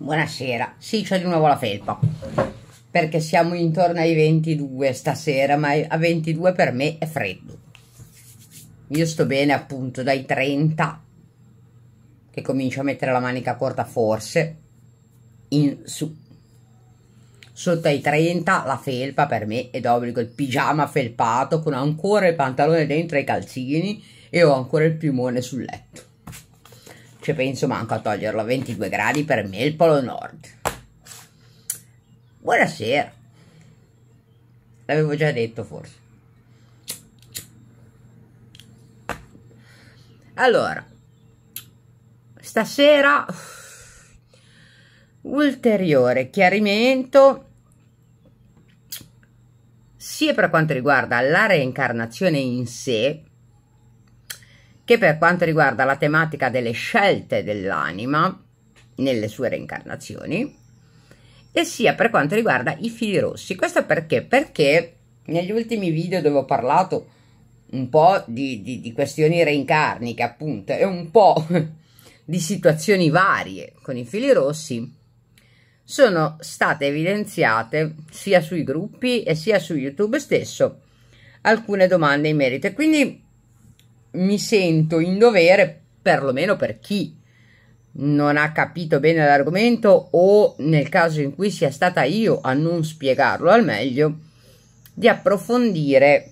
Buonasera, sì c'è di nuovo la felpa perché siamo intorno ai 22 stasera ma a 22 per me è freddo io sto bene appunto dai 30 che comincio a mettere la manica corta forse in su sotto ai 30 la felpa per me è d'obbligo il pigiama felpato con ancora il pantalone dentro i calzini e ho ancora il piumone sul letto ci cioè, penso manco a toglierlo a 22 gradi per me il polo nord buonasera l'avevo già detto forse allora stasera ulteriore chiarimento sia per quanto riguarda la reincarnazione in sé che per quanto riguarda la tematica delle scelte dell'anima nelle sue reincarnazioni e sia per quanto riguarda i fili rossi. Questo perché? Perché negli ultimi video dove ho parlato un po' di, di, di questioni reincarniche appunto e un po' di situazioni varie con i fili rossi sono state evidenziate sia sui gruppi e sia su YouTube stesso alcune domande in merito e quindi mi sento in dovere, perlomeno per chi non ha capito bene l'argomento o nel caso in cui sia stata io a non spiegarlo al meglio, di approfondire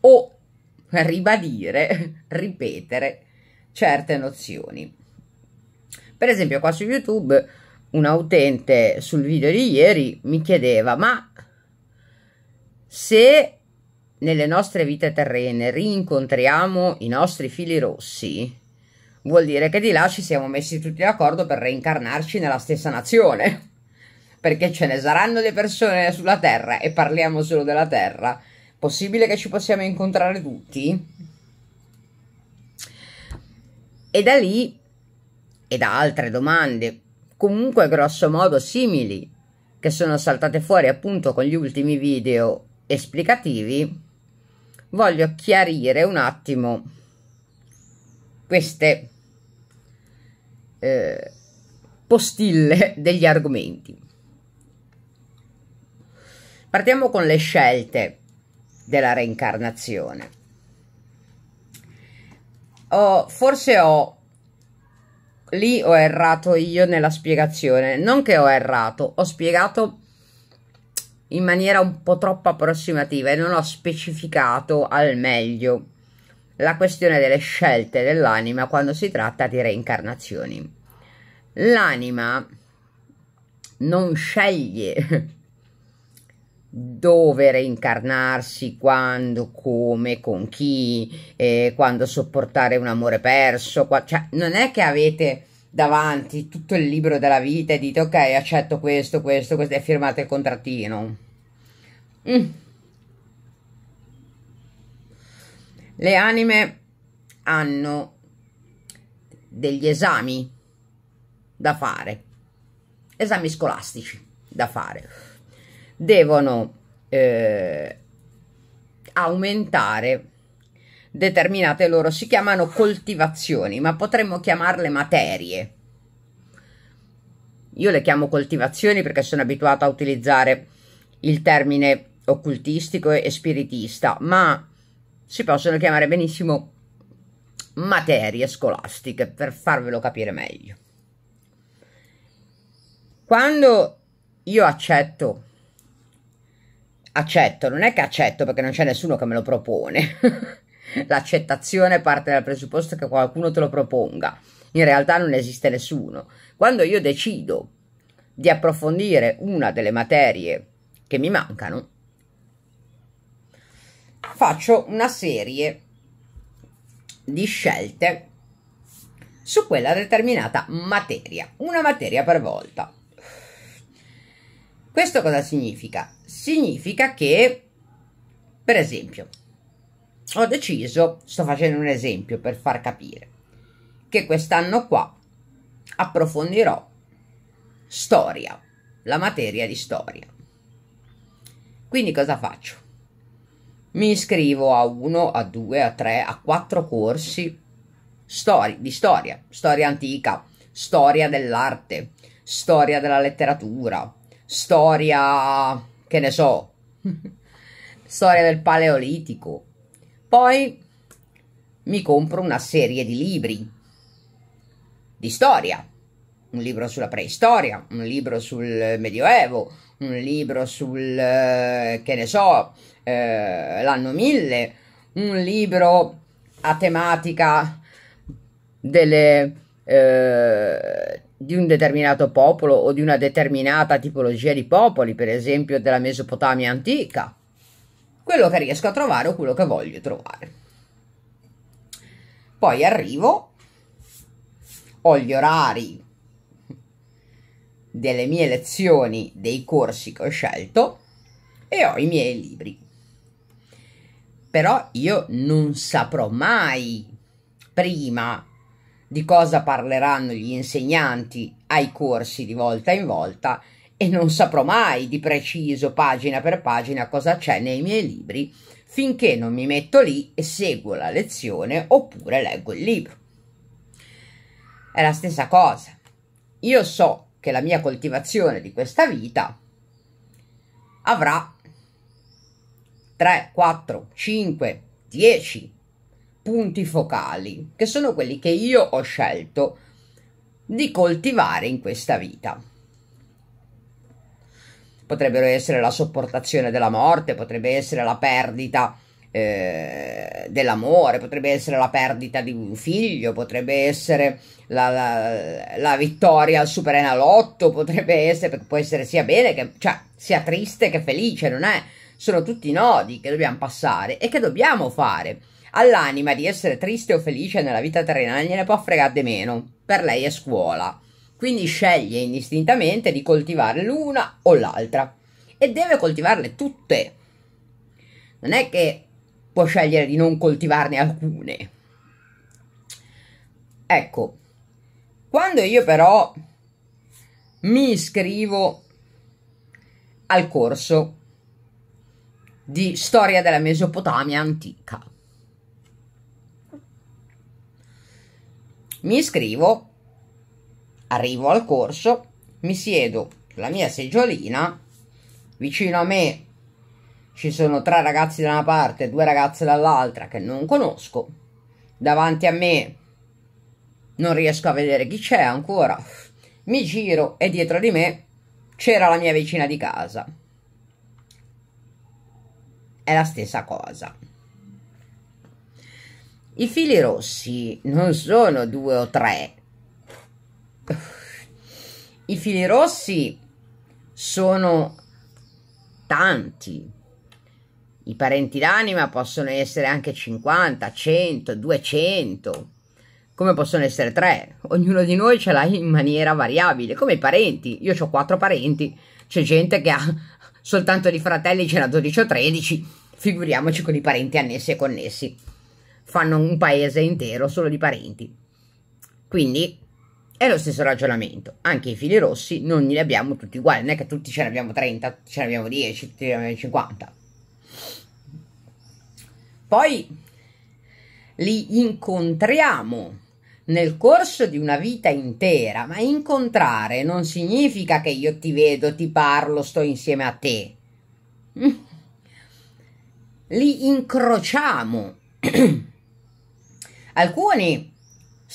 o ribadire, ripetere certe nozioni. Per esempio qua su YouTube un utente sul video di ieri mi chiedeva ma se nelle nostre vite terrene rincontriamo i nostri fili rossi, vuol dire che di là ci siamo messi tutti d'accordo per reincarnarci nella stessa nazione. Perché ce ne saranno le persone sulla Terra e parliamo solo della Terra. Possibile che ci possiamo incontrare tutti? E da lì, e da altre domande, comunque grosso modo simili, che sono saltate fuori appunto con gli ultimi video esplicativi, voglio chiarire un attimo queste eh, postille degli argomenti. Partiamo con le scelte della reincarnazione. Oh, forse ho lì ho errato io nella spiegazione, non che ho errato, ho spiegato in maniera un po' troppo approssimativa e non ho specificato al meglio la questione delle scelte dell'anima quando si tratta di reincarnazioni. L'anima non sceglie dove reincarnarsi, quando, come, con chi, eh, quando sopportare un amore perso. Qua, cioè, non è che avete davanti tutto il libro della vita e dite ok accetto questo, questo, questo e firmate il contrattino. Mm. Le anime hanno degli esami da fare, esami scolastici da fare. Devono eh, aumentare determinate loro si chiamano coltivazioni, ma potremmo chiamarle materie. Io le chiamo coltivazioni perché sono abituata a utilizzare il termine occultistico e spiritista, ma si possono chiamare benissimo materie scolastiche per farvelo capire meglio. Quando io accetto, accetto, non è che accetto perché non c'è nessuno che me lo propone, L'accettazione parte dal presupposto che qualcuno te lo proponga. In realtà non esiste nessuno. Quando io decido di approfondire una delle materie che mi mancano, faccio una serie di scelte su quella determinata materia, una materia per volta. Questo cosa significa? Significa che, per esempio, ho deciso, sto facendo un esempio per far capire, che quest'anno qua approfondirò storia, la materia di storia. Quindi cosa faccio? Mi iscrivo a uno, a due, a tre, a quattro corsi stori- di storia, storia antica, storia dell'arte, storia della letteratura, storia, che ne so, storia del paleolitico, poi mi compro una serie di libri di storia, un libro sulla preistoria, un libro sul medioevo, un libro sul, eh, che ne so, eh, l'anno 1000, un libro a tematica delle, eh, di un determinato popolo o di una determinata tipologia di popoli, per esempio della Mesopotamia antica quello che riesco a trovare o quello che voglio trovare. Poi arrivo, ho gli orari delle mie lezioni, dei corsi che ho scelto e ho i miei libri. Però io non saprò mai prima di cosa parleranno gli insegnanti ai corsi di volta in volta e non saprò mai di preciso, pagina per pagina, cosa c'è nei miei libri finché non mi metto lì e seguo la lezione oppure leggo il libro. È la stessa cosa. Io so che la mia coltivazione di questa vita avrà 3, 4, 5, 10 punti focali, che sono quelli che io ho scelto di coltivare in questa vita potrebbero essere la sopportazione della morte, potrebbe essere la perdita eh, dell'amore, potrebbe essere la perdita di un figlio, potrebbe essere la, la, la vittoria al superenalotto, potrebbe essere, può essere sia bene che, cioè, sia triste che felice, non è? Sono tutti nodi che dobbiamo passare e che dobbiamo fare. All'anima di essere triste o felice nella vita terrena, gliene può fregare di meno, per lei è scuola quindi sceglie indistintamente di coltivare l'una o l'altra e deve coltivarle tutte. Non è che può scegliere di non coltivarne alcune. Ecco, quando io però mi iscrivo al corso di storia della Mesopotamia antica, mi iscrivo arrivo al corso, mi siedo sulla mia seggiolina, vicino a me ci sono tre ragazzi da una parte e due ragazze dall'altra che non conosco, davanti a me non riesco a vedere chi c'è ancora, mi giro e dietro di me c'era la mia vicina di casa. È la stessa cosa. I fili rossi non sono due o tre, i fili rossi sono tanti. I parenti d'anima possono essere anche 50, 100, 200, come possono essere 3. Ognuno di noi ce l'ha in maniera variabile, come i parenti. Io ho quattro parenti, c'è gente che ha soltanto di fratelli, ce n'ha 12 o 13, figuriamoci con i parenti annessi e connessi. Fanno un paese intero solo di parenti. Quindi è lo stesso ragionamento, anche i fili rossi non li abbiamo tutti uguali, non è che tutti ce ne abbiamo 30, tutti ce ne abbiamo 10, tutti ce ne abbiamo 50. Poi li incontriamo nel corso di una vita intera, ma incontrare non significa che io ti vedo, ti parlo, sto insieme a te. Mm. Li incrociamo. Alcuni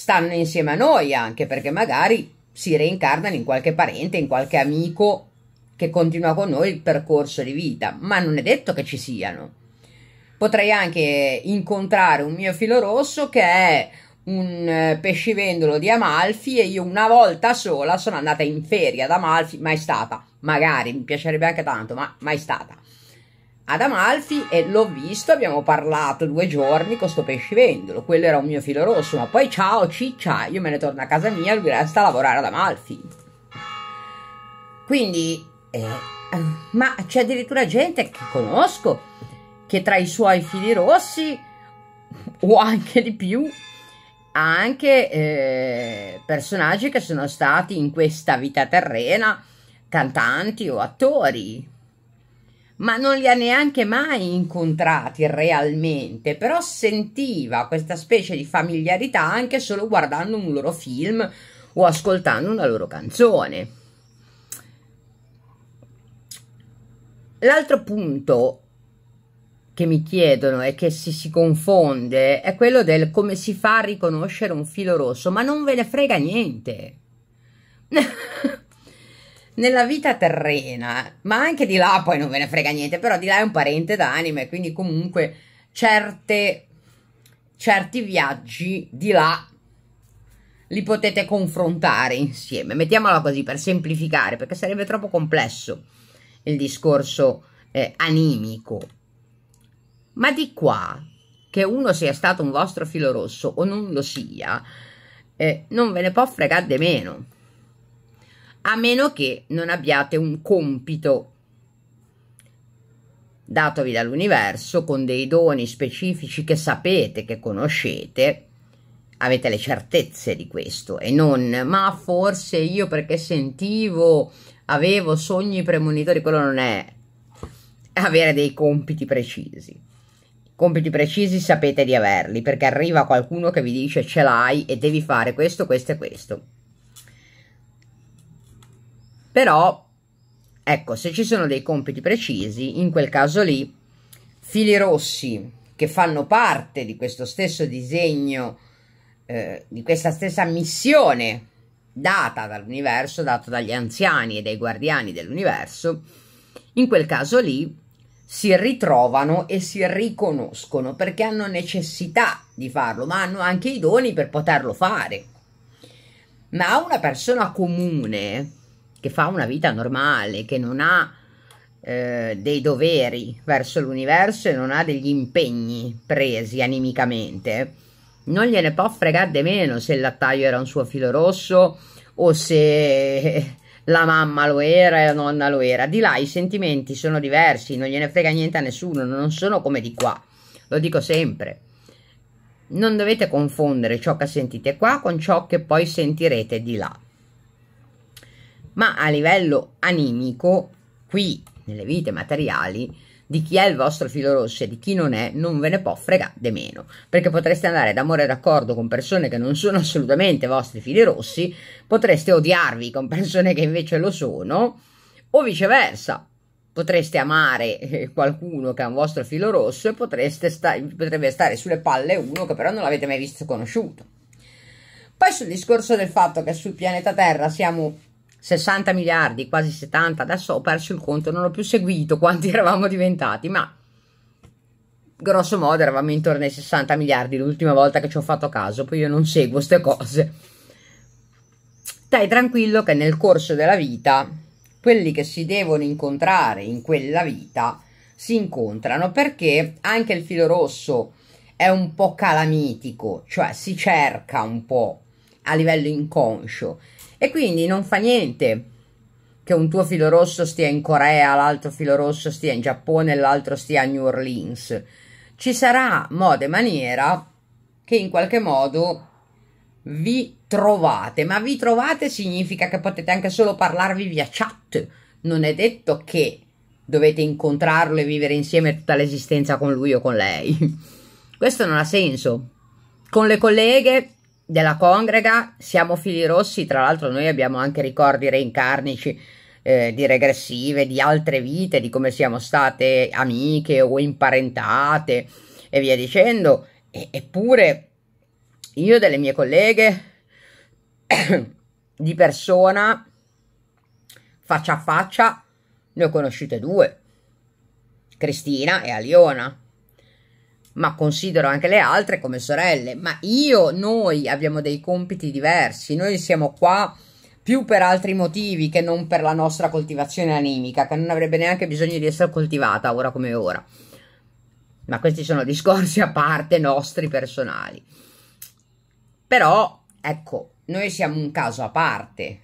stanno insieme a noi anche perché magari si reincarnano in qualche parente, in qualche amico che continua con noi il percorso di vita, ma non è detto che ci siano. Potrei anche incontrare un mio filo rosso che è un eh, pescivendolo di Amalfi e io una volta sola sono andata in ferie ad Amalfi, mai stata. Magari mi piacerebbe anche tanto, ma mai stata ad Amalfi e l'ho visto, abbiamo parlato due giorni con sto pescivendolo, quello era un mio filo rosso, ma poi ciao ciccia, io me ne torno a casa mia, lui resta a lavorare ad Amalfi. Quindi, eh, ma c'è addirittura gente che conosco che tra i suoi fili rossi o anche di più ha anche eh, personaggi che sono stati in questa vita terrena cantanti o attori ma non li ha neanche mai incontrati realmente, però sentiva questa specie di familiarità anche solo guardando un loro film o ascoltando una loro canzone. L'altro punto che mi chiedono e che si, si confonde è quello del come si fa a riconoscere un filo rosso, ma non ve ne frega niente. nella vita terrena, ma anche di là poi non ve ne frega niente, però di là è un parente d'anime, quindi comunque certe, certi viaggi di là li potete confrontare insieme. Mettiamola così per semplificare, perché sarebbe troppo complesso il discorso eh, animico. Ma di qua che uno sia stato un vostro filo rosso o non lo sia, eh, non ve ne può fregare di meno a meno che non abbiate un compito datovi dall'universo con dei doni specifici che sapete, che conoscete, avete le certezze di questo e non ma forse io perché sentivo, avevo sogni premonitori, quello non è avere dei compiti precisi. Compiti precisi sapete di averli perché arriva qualcuno che vi dice ce l'hai e devi fare questo, questo e questo però, ecco, se ci sono dei compiti precisi, in quel caso lì, fili rossi che fanno parte di questo stesso disegno, eh, di questa stessa missione data dall'universo, data dagli anziani e dai guardiani dell'universo, in quel caso lì si ritrovano e si riconoscono perché hanno necessità di farlo, ma hanno anche i doni per poterlo fare. Ma una persona comune che fa una vita normale, che non ha eh, dei doveri verso l'universo e non ha degli impegni presi animicamente, non gliene può fregare di meno se il lattaio era un suo filo rosso o se la mamma lo era e la nonna lo era. Di là i sentimenti sono diversi, non gliene frega niente a nessuno, non sono come di qua, lo dico sempre. Non dovete confondere ciò che sentite qua con ciò che poi sentirete di là ma a livello animico, qui nelle vite materiali, di chi è il vostro filo rosso e di chi non è, non ve ne può fregare di meno, perché potreste andare d'amore d'accordo con persone che non sono assolutamente vostri fili rossi, potreste odiarvi con persone che invece lo sono, o viceversa, potreste amare eh, qualcuno che è un vostro filo rosso e potreste sta potrebbe stare sulle palle uno che però non l'avete mai visto conosciuto. Poi sul discorso del fatto che sul pianeta Terra siamo 60 miliardi, quasi 70, adesso ho perso il conto, non ho più seguito quanti eravamo diventati, ma grosso modo eravamo intorno ai 60 miliardi l'ultima volta che ci ho fatto caso, poi io non seguo queste cose. Stai tranquillo che nel corso della vita quelli che si devono incontrare in quella vita si incontrano perché anche il filo rosso è un po' calamitico, cioè si cerca un po' a livello inconscio e quindi non fa niente che un tuo filo rosso stia in Corea, l'altro filo rosso stia in Giappone, l'altro stia a New Orleans. Ci sarà modo e maniera che in qualche modo vi trovate, ma vi trovate significa che potete anche solo parlarvi via chat, non è detto che dovete incontrarlo e vivere insieme tutta l'esistenza con lui o con lei. Questo non ha senso. Con le colleghe della congrega, siamo fili rossi, tra l'altro noi abbiamo anche ricordi reincarnici eh, di regressive, di altre vite, di come siamo state amiche o imparentate e via dicendo, e, eppure io delle mie colleghe di persona faccia a faccia ne ho conosciute due, Cristina e Aliona ma considero anche le altre come sorelle, ma io, noi abbiamo dei compiti diversi, noi siamo qua più per altri motivi che non per la nostra coltivazione animica, che non avrebbe neanche bisogno di essere coltivata ora come ora. Ma questi sono discorsi a parte nostri personali. Però, ecco, noi siamo un caso a parte,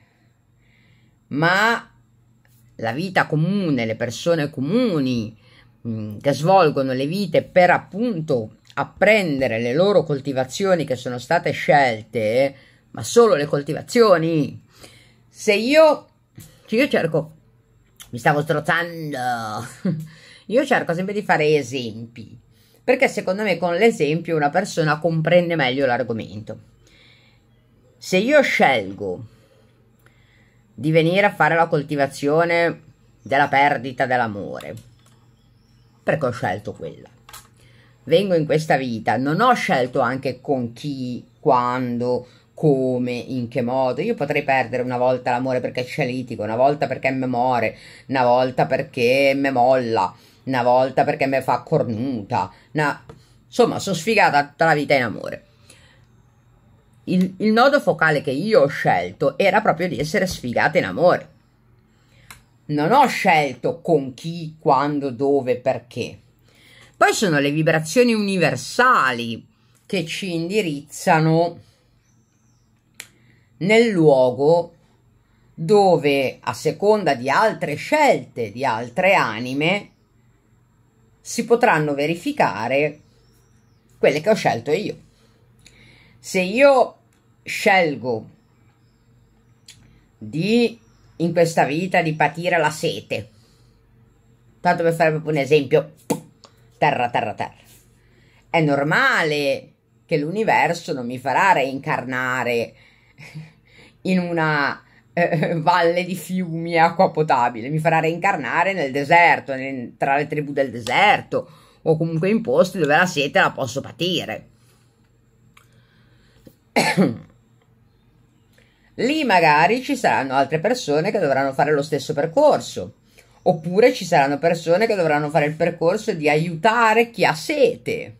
ma la vita comune, le persone comuni, Mm, che svolgono le vite per appunto apprendere le loro coltivazioni che sono state scelte, ma solo le coltivazioni. Se io, io cerco, mi stavo strozzando, io cerco sempre di fare esempi, perché secondo me con l'esempio una persona comprende meglio l'argomento. Se io scelgo di venire a fare la coltivazione della perdita dell'amore, perché ho scelto quella. Vengo in questa vita, non ho scelto anche con chi, quando, come, in che modo. Io potrei perdere una volta l'amore perché c'è litico, una volta perché me muore, una volta perché me molla, una volta perché me fa cornuta. Una... Insomma, sono sfigata tutta la vita in amore. Il, il nodo focale che io ho scelto era proprio di essere sfigata in amore non ho scelto con chi, quando, dove, perché. Poi sono le vibrazioni universali che ci indirizzano nel luogo dove, a seconda di altre scelte di altre anime, si potranno verificare quelle che ho scelto io. Se io scelgo di in questa vita di patire la sete. Tanto per fare proprio un esempio, terra, terra, terra. È normale che l'universo non mi farà reincarnare in una eh, valle di fiumi e acqua potabile, mi farà reincarnare nel deserto, nel, tra le tribù del deserto o comunque in posti dove la sete la posso patire. Lì magari ci saranno altre persone che dovranno fare lo stesso percorso. Oppure ci saranno persone che dovranno fare il percorso di aiutare chi ha sete.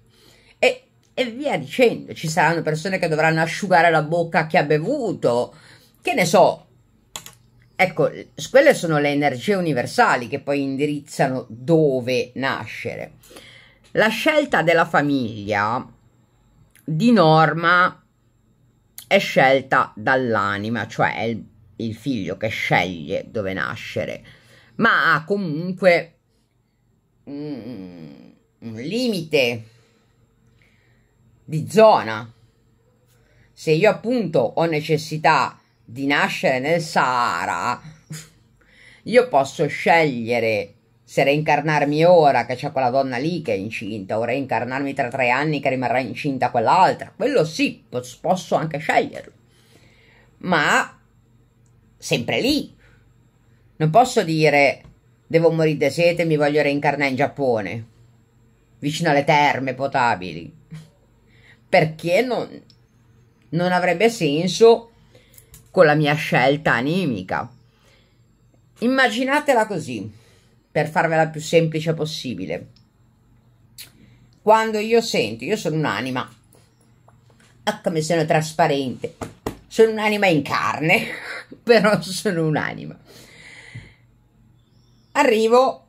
E, e via dicendo. Ci saranno persone che dovranno asciugare la bocca a chi ha bevuto. Che ne so. Ecco, quelle sono le energie universali che poi indirizzano dove nascere. La scelta della famiglia di norma è scelta dall'anima, cioè è il, il figlio che sceglie dove nascere, ma ha comunque un, un limite di zona. Se io appunto ho necessità di nascere nel Sahara, io posso scegliere se reincarnarmi ora che c'è quella donna lì che è incinta o reincarnarmi tra tre anni che rimarrà incinta quell'altra, quello sì, posso anche sceglierlo. Ma sempre lì. Non posso dire devo morire di sete e mi voglio reincarnare in Giappone, vicino alle terme potabili. Perché non, non avrebbe senso con la mia scelta animica. Immaginatela così per farvela più semplice possibile. Quando io sento, io sono un'anima, ah come sono trasparente, sono un'anima in carne, però sono un'anima. Arrivo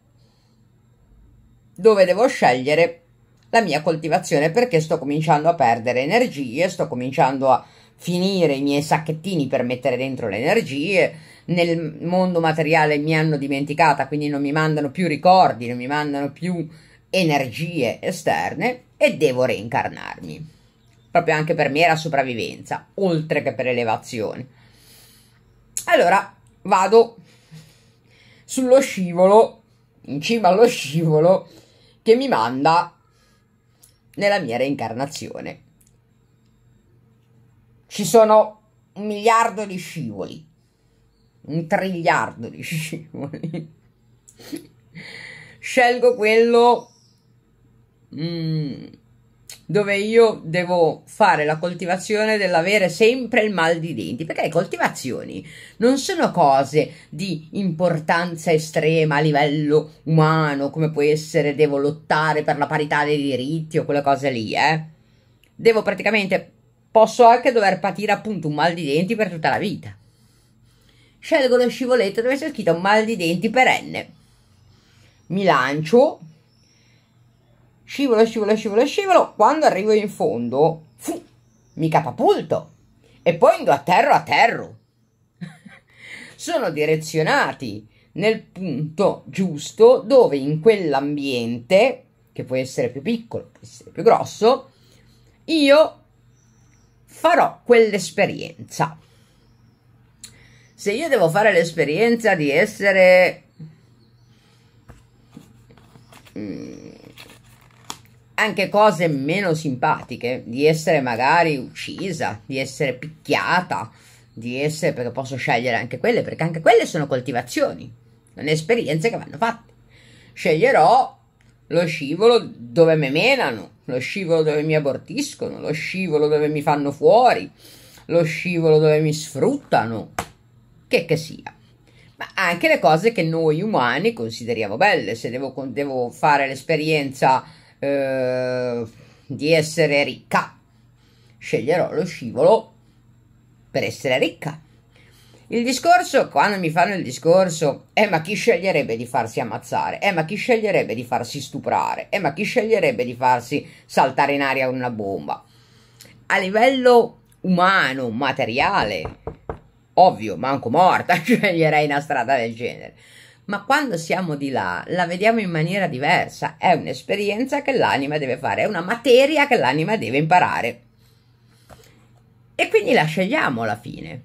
dove devo scegliere la mia coltivazione perché sto cominciando a perdere energie, sto cominciando a finire i miei sacchettini per mettere dentro le energie, nel mondo materiale mi hanno dimenticata, quindi non mi mandano più ricordi, non mi mandano più energie esterne e devo reincarnarmi. Proprio anche per mera sopravvivenza, oltre che per elevazione. Allora vado sullo scivolo, in cima allo scivolo che mi manda nella mia reincarnazione. Ci sono un miliardo di scivoli, un triliardo di scivoli. Scelgo quello mm, dove io devo fare la coltivazione dell'avere sempre il mal di denti, perché le coltivazioni non sono cose di importanza estrema a livello umano, come può essere devo lottare per la parità dei diritti o quelle cose lì, eh. Devo praticamente posso anche dover patire appunto un mal di denti per tutta la vita. Scelgo lo scivoletto dove c'è scritto mal di denti perenne. Mi lancio, scivolo, scivolo, scivolo, scivolo. Quando arrivo in fondo, fu, mi catapulto e poi ando a terra a terra. Sono direzionati nel punto giusto dove in quell'ambiente, che può essere più piccolo, può essere più grosso, io farò quell'esperienza se io devo fare l'esperienza di essere mm, anche cose meno simpatiche, di essere magari uccisa, di essere picchiata, di essere perché posso scegliere anche quelle, perché anche quelle sono coltivazioni, sono esperienze che vanno fatte. Sceglierò lo scivolo dove mi menano, lo scivolo dove mi abortiscono, lo scivolo dove mi fanno fuori, lo scivolo dove mi sfruttano che che sia. Ma anche le cose che noi umani consideriamo belle, se devo, devo fare l'esperienza eh, di essere ricca, sceglierò lo scivolo per essere ricca. Il discorso, quando mi fanno il discorso, eh ma chi sceglierebbe di farsi ammazzare? Eh ma chi sceglierebbe di farsi stuprare? Eh ma chi sceglierebbe di farsi saltare in aria una bomba? A livello umano, materiale, ovvio, manco morta sceglierei una strada del genere. Ma quando siamo di là, la vediamo in maniera diversa. È un'esperienza che l'anima deve fare, è una materia che l'anima deve imparare. E quindi la scegliamo alla fine.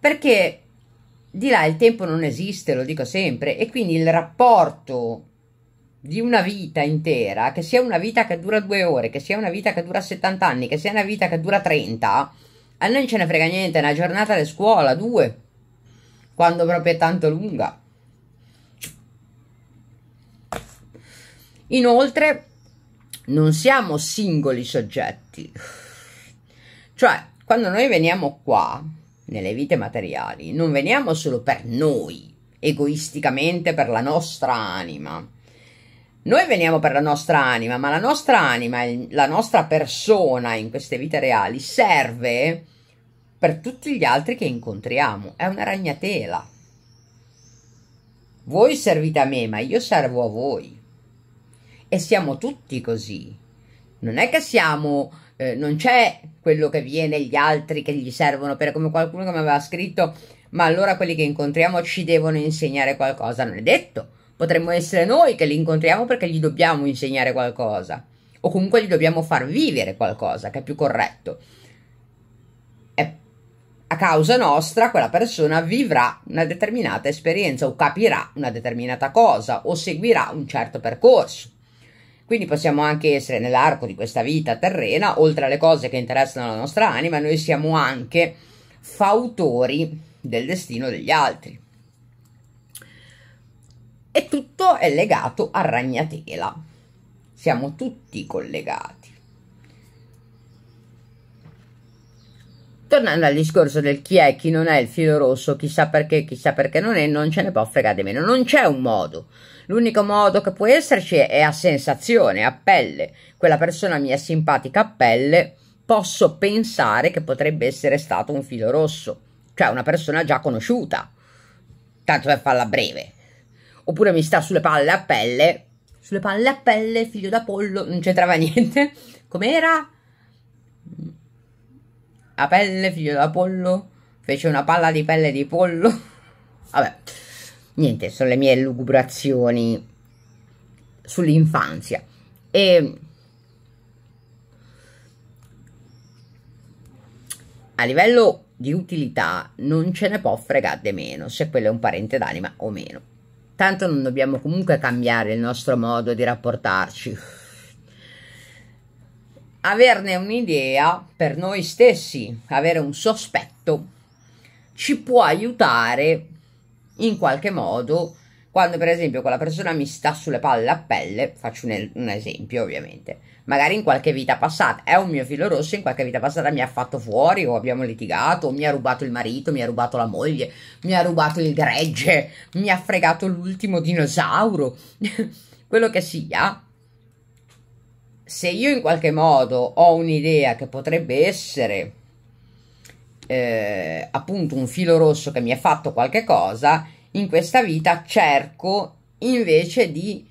Perché di là il tempo non esiste, lo dico sempre, e quindi il rapporto di una vita intera, che sia una vita che dura due ore, che sia una vita che dura 70 anni, che sia una vita che dura 30, a noi non ce ne frega niente, una giornata di scuola, due, quando proprio è tanto lunga. Inoltre, non siamo singoli soggetti. Cioè, quando noi veniamo qua, nelle vite materiali, non veniamo solo per noi, egoisticamente per la nostra anima. Noi veniamo per la nostra anima, ma la nostra anima, la nostra persona in queste vite reali serve per tutti gli altri che incontriamo. È una ragnatela. Voi servite a me, ma io servo a voi. E siamo tutti così. Non è che siamo, eh, non c'è quello che viene, gli altri che gli servono, per come qualcuno che mi aveva scritto, ma allora quelli che incontriamo ci devono insegnare qualcosa. Non è detto. Potremmo essere noi che li incontriamo perché gli dobbiamo insegnare qualcosa. O comunque gli dobbiamo far vivere qualcosa, che è più corretto a causa nostra quella persona vivrà una determinata esperienza o capirà una determinata cosa o seguirà un certo percorso. Quindi possiamo anche essere nell'arco di questa vita terrena, oltre alle cose che interessano la nostra anima, noi siamo anche fautori del destino degli altri. E tutto è legato a ragnatela. Siamo tutti collegati. Tornando al discorso del chi è, chi non è il filo rosso, chissà perché, chissà perché non è, non ce ne può fregare di meno, non c'è un modo. L'unico modo che può esserci è a sensazione, a pelle. Quella persona mi è simpatica a pelle, posso pensare che potrebbe essere stato un filo rosso, cioè una persona già conosciuta, tanto per farla breve. Oppure mi sta sulle palle a pelle, sulle palle a pelle, figlio da pollo, non c'entrava niente. Com'era? la pelle, figlio da pollo, fece una palla di pelle di pollo. Vabbè, niente, sono le mie lugubrazioni sull'infanzia. E a livello di utilità non ce ne può fregare di meno se quello è un parente d'anima o meno. Tanto non dobbiamo comunque cambiare il nostro modo di rapportarci averne un'idea per noi stessi, avere un sospetto, ci può aiutare in qualche modo quando per esempio quella persona mi sta sulle palle a pelle, faccio un, un, esempio ovviamente, magari in qualche vita passata, è un mio filo rosso, in qualche vita passata mi ha fatto fuori o abbiamo litigato, o mi ha rubato il marito, mi ha rubato la moglie, mi ha rubato il gregge, mi ha fregato l'ultimo dinosauro, quello che sia, se io in qualche modo ho un'idea che potrebbe essere eh, appunto un filo rosso che mi ha fatto qualche cosa, in questa vita cerco invece di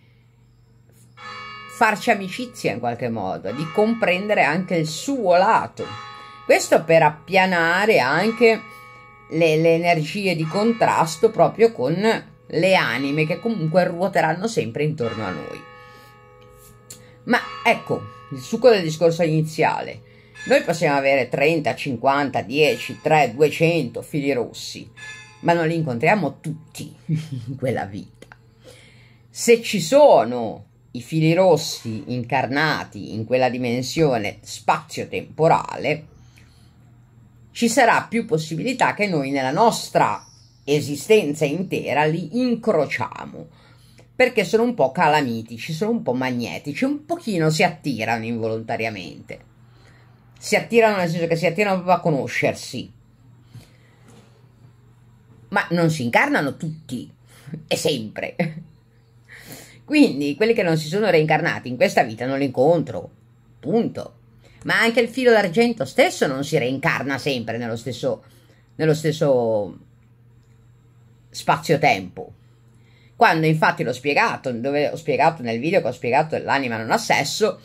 farci amicizia in qualche modo, di comprendere anche il suo lato. Questo per appianare anche le, le energie di contrasto proprio con le anime che comunque ruoteranno sempre intorno a noi. Ma ecco, il succo del discorso iniziale. Noi possiamo avere 30, 50, 10, 3, 200 fili rossi, ma non li incontriamo tutti in quella vita. Se ci sono i fili rossi incarnati in quella dimensione spazio-temporale, ci sarà più possibilità che noi nella nostra esistenza intera li incrociamo perché sono un po' calamitici, sono un po' magnetici, un pochino si attirano involontariamente. Si attirano nel senso che si attirano proprio a conoscersi. Ma non si incarnano tutti e sempre. Quindi quelli che non si sono reincarnati in questa vita non li incontro. Punto. Ma anche il filo d'argento stesso non si reincarna sempre nello stesso, nello stesso spazio-tempo quando infatti l'ho spiegato, dove ho spiegato nel video che ho spiegato l'anima non ha sesso,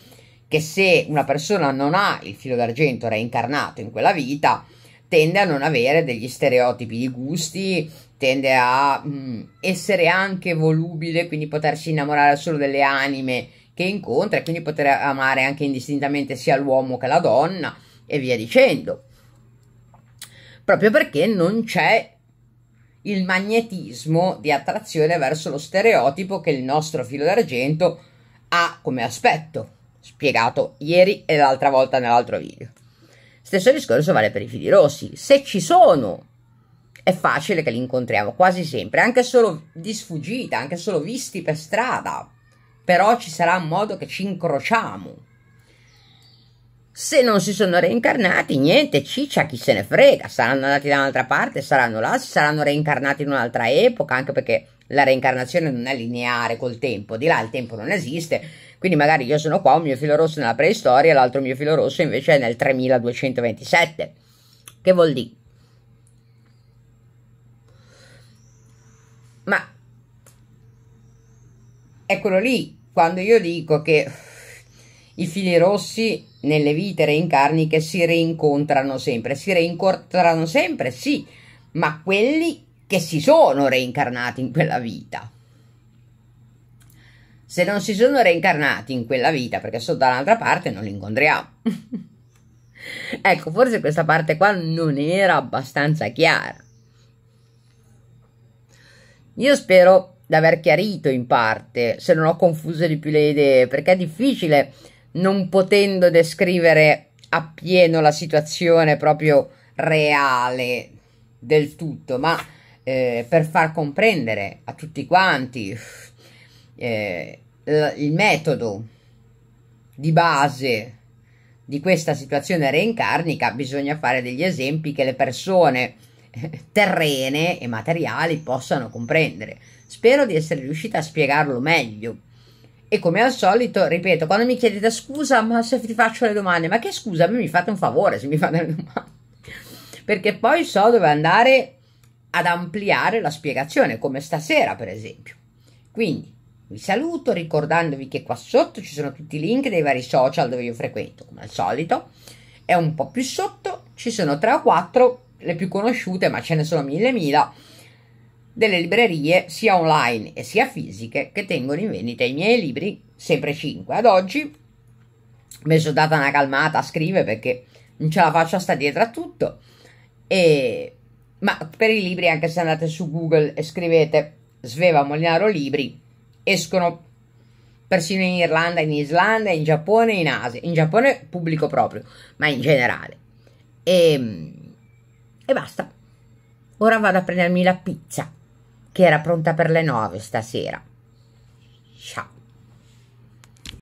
che se una persona non ha il filo d'argento reincarnato in quella vita, tende a non avere degli stereotipi di gusti, tende a mh, mm, essere anche volubile, quindi potersi innamorare solo delle anime che incontra e quindi poter amare anche indistintamente sia l'uomo che la donna e via dicendo. Proprio perché non c'è il magnetismo di attrazione verso lo stereotipo che il nostro filo d'argento ha come aspetto, spiegato ieri e l'altra volta nell'altro video. Stesso discorso vale per i fili rossi. Se ci sono, è facile che li incontriamo quasi sempre, anche solo di sfuggita, anche solo visti per strada. Però ci sarà un modo che ci incrociamo. Se non si sono reincarnati, niente, ciccia, chi se ne frega, saranno andati da un'altra parte, saranno là, si saranno reincarnati in un'altra epoca, anche perché la reincarnazione non è lineare col tempo, di là il tempo non esiste, quindi magari io sono qua, un mio filo rosso nella preistoria, l'altro mio filo rosso invece è nel 3227. Che vuol dire? Ma eccolo lì, quando io dico che i fili rossi nelle vite reincarniche si rincontrano sempre, si rincontrano sempre, sì, ma quelli che si sono reincarnati in quella vita. Se non si sono reincarnati in quella vita, perché sono dall'altra parte, non li incontriamo. ecco, forse questa parte qua non era abbastanza chiara. Io spero di aver chiarito in parte, se non ho confuso di più le idee, perché è difficile non potendo descrivere appieno la situazione proprio reale del tutto, ma eh, per far comprendere a tutti quanti eh, il metodo di base di questa situazione reincarnica bisogna fare degli esempi che le persone eh, terrene e materiali possano comprendere. Spero di essere riuscita a spiegarlo meglio, e come al solito, ripeto, quando mi chiedete scusa, ma se ti faccio le domande, ma che scusa, mi fate un favore se mi fate le domande. Perché poi so dove andare ad ampliare la spiegazione, come stasera per esempio. Quindi vi saluto ricordandovi che qua sotto ci sono tutti i link dei vari social dove io frequento, come al solito, e un po' più sotto ci sono 3 o 4, le più conosciute, ma ce ne sono mille mila delle librerie sia online e sia fisiche che tengono in vendita i miei libri, sempre 5 ad oggi. Mi sono data una calmata a scrivere perché non ce la faccio a stare dietro a tutto. E... Ma per i libri, anche se andate su Google e scrivete Sveva Molinaro Libri, escono persino in Irlanda, in Islanda, in Giappone, in Asia. In Giappone pubblico proprio, ma in generale. E, ehm, e basta. Ora vado a prendermi la pizza che era pronta per le nove stasera. Ciao.